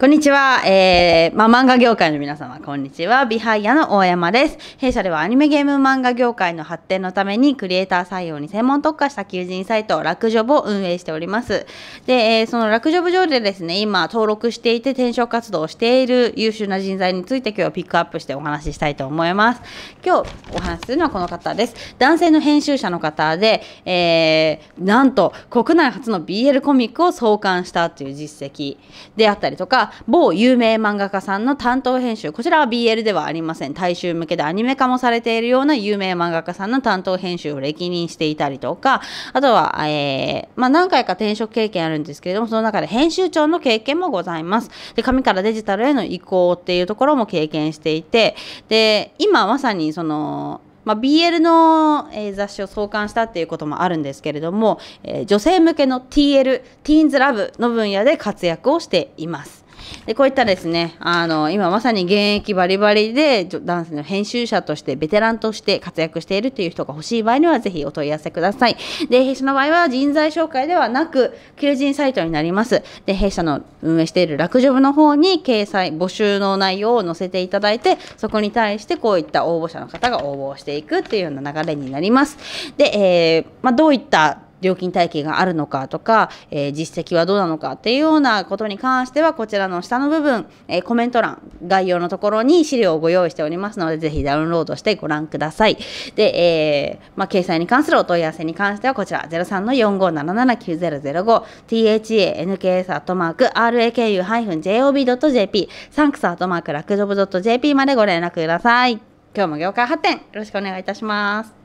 こんにちは。えー、まあ、漫画業界の皆様、こんにちは。ビハイヤの大山です。弊社ではアニメゲーム漫画業界の発展のために、クリエイター採用に専門特化した求人サイト、ラクジョブを運営しております。で、えー、そのラクジョブ上でですね、今登録していて転職活動をしている優秀な人材について今日ピックアップしてお話ししたいと思います。今日お話しするのはこの方です。男性の編集者の方で、えー、なんと国内初の BL コミックを創刊したという実績であったりとか、某有名漫画家さんの担当編集こちらは BL ではありません大衆向けでアニメ化もされているような有名漫画家さんの担当編集を歴任していたりとかあとは、えーまあ、何回か転職経験あるんですけれどもその中で編集長の経験もございますで紙からデジタルへの移行っていうところも経験していてで今まさにそのまあ、BL の、え雑誌を創刊したっていうこともあるんですけれども、えー、女性向けの TL ティーンズラブの分野で活躍をしています。で、こういったですね、あの、今まさに現役バリバリで、ダンスの編集者として、ベテランとして活躍しているという人が欲しい場合には、ぜひお問い合わせください。で、弊社の場合は人材紹介ではなく、求人サイトになります。で、弊社の運営している楽ジョブの方に掲載、募集の内容を載せていただいて、そこに対してこういった応募者の方が応募をしていくっていうような流れになります。で、えー、まあ、どういった料金体系があるのかとか、えー、実績はどうなのかっていうようなことに関してはこちらの下の部分、えー、コメント欄概要のところに資料をご用意しておりますのでぜひダウンロードしてご覧くださいで、えーまあ、掲載に関するお問い合わせに関してはこちら03の 45779005thanks.raku-job.jp サンクス .raku.jp までご連絡ください今日も業界発展よろしくお願いいたします